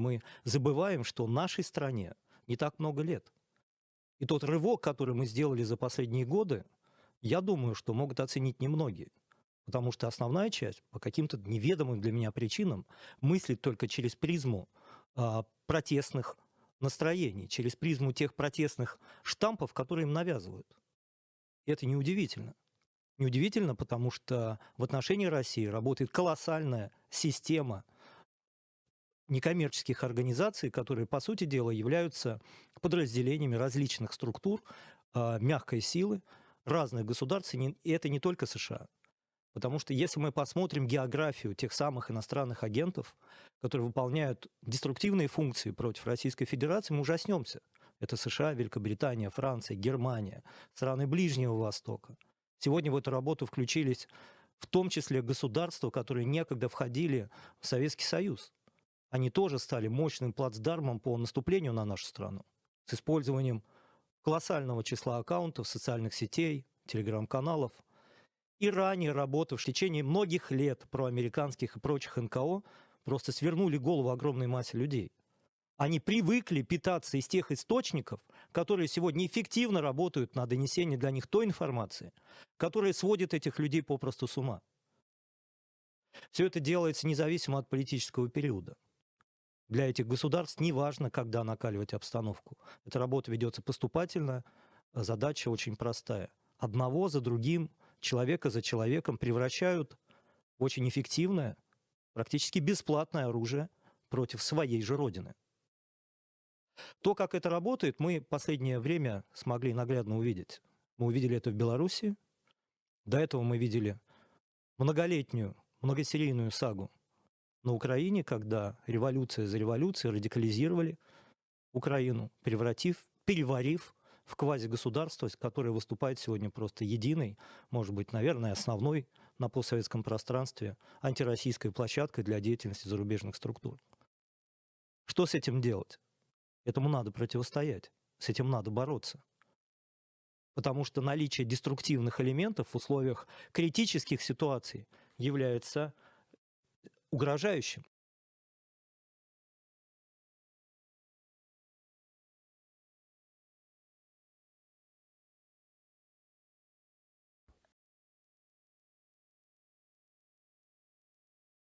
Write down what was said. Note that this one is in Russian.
Мы забываем, что нашей стране не так много лет. И тот рывок, который мы сделали за последние годы, я думаю, что могут оценить немногие. Потому что основная часть, по каким-то неведомым для меня причинам, мыслит только через призму э, протестных настроений, через призму тех протестных штампов, которые им навязывают. И это неудивительно. Неудивительно, потому что в отношении России работает колоссальная система – некоммерческих организаций, которые, по сути дела, являются подразделениями различных структур а, мягкой силы разных государств, и это не только США. Потому что если мы посмотрим географию тех самых иностранных агентов, которые выполняют деструктивные функции против Российской Федерации, мы ужаснемся. Это США, Великобритания, Франция, Германия, страны Ближнего Востока. Сегодня в эту работу включились в том числе государства, которые некогда входили в Советский Союз они тоже стали мощным плацдармом по наступлению на нашу страну с использованием колоссального числа аккаунтов, социальных сетей, телеграм-каналов и ранее работы в течение многих лет проамериканских и прочих НКО просто свернули голову огромной массе людей. Они привыкли питаться из тех источников, которые сегодня эффективно работают на донесение для них той информации, которая сводит этих людей попросту с ума. Все это делается независимо от политического периода для этих государств, неважно, когда накаливать обстановку. Эта работа ведется поступательно, а задача очень простая. Одного за другим, человека за человеком превращают в очень эффективное, практически бесплатное оружие против своей же родины. То, как это работает, мы последнее время смогли наглядно увидеть. Мы увидели это в Беларуси. До этого мы видели многолетнюю, многосерийную сагу на Украине, когда революция за революцией радикализировали Украину, превратив, переварив в квазигосударство, которое выступает сегодня просто единой, может быть, наверное, основной на постсоветском пространстве антироссийской площадкой для деятельности зарубежных структур. Что с этим делать? Этому надо противостоять, с этим надо бороться. Потому что наличие деструктивных элементов в условиях критических ситуаций является угрожающим.